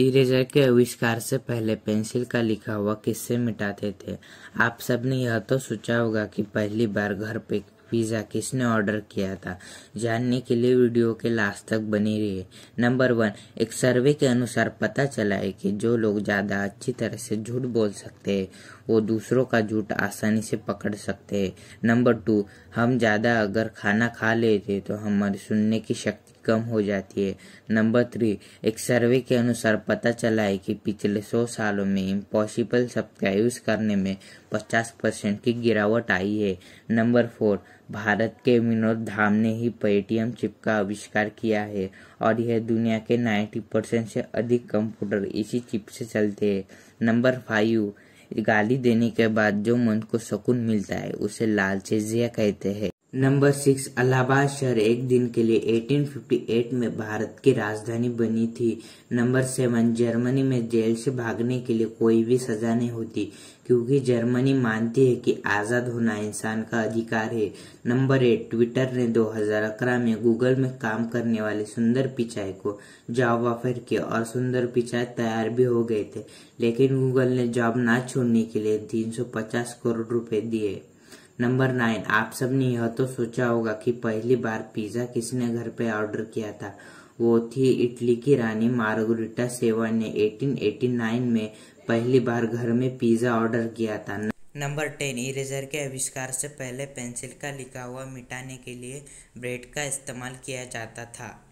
eraser के आविष्कार से पहले पेंसिल का लिखा हुआ किससे मिटाते थे आप सब ने यह तो सोचा होगा कि पहली बार घर पे पिज़्ज़ा किसने ऑर्डर किया था जानने के लिए वीडियो के लास्ट तक बनी है नंबर वन एक सर्वे के अनुसार पता चला है कि जो लोग ज़्यादा अच्छी तरह से झूठ बोल सकते हैं वो दूसरों का झूठ आसानी से पकड़ सकते हैं नंबर टू हम ज़्यादा अगर खाना खा लेते तो हमारी सुनने की शक्ति कम हो जाती है नंबर थ्री एक सर्वे के अनुसार पता चला है कि पिछले सौ सालों में इम्पॉसिबल यूज करने में पचास परसेंट की गिरावट आई है नंबर फोर भारत के विनोद धाम ने ही पेटीएम चिप का आविष्कार किया है और यह दुनिया के 90 परसेंट से अधिक कंप्यूटर इसी चिप से चलते हैं नंबर फाइव गाली देने के बाद जो मन को सुकून मिलता है उसे लालचेजिया कहते हैं नंबर सिक्स अलाहाबाद शहर एक दिन के लिए 1858 में भारत की राजधानी बनी थी नंबर सेवन जर्मनी में जेल से भागने के लिए कोई भी सजा नहीं होती क्योंकि जर्मनी मानती है कि आज़ाद होना इंसान का अधिकार है नंबर एट ट्विटर ने 2011 में गूगल में काम करने वाले सुंदर पिचाई को जॉब ऑफर किया और सुंदर पिचाई तैयार भी हो गए थे लेकिन गूगल ने जॉब ना छोड़ने के लिए 350 करोड़ रुपए दिए नंबर नाइन आप सब ने यह तो सोचा होगा कि पहली बार पिज्जा किसने घर पे ऑर्डर किया था वो थी इटली की रानी मार्गोरिटा सेवा ने 1889 में पहली बार घर में पिज्जा ऑर्डर किया था नंबर टेन इरेजर के आविष्कार से पहले पेंसिल का लिखा हुआ मिटाने के लिए ब्रेड का इस्तेमाल किया जाता था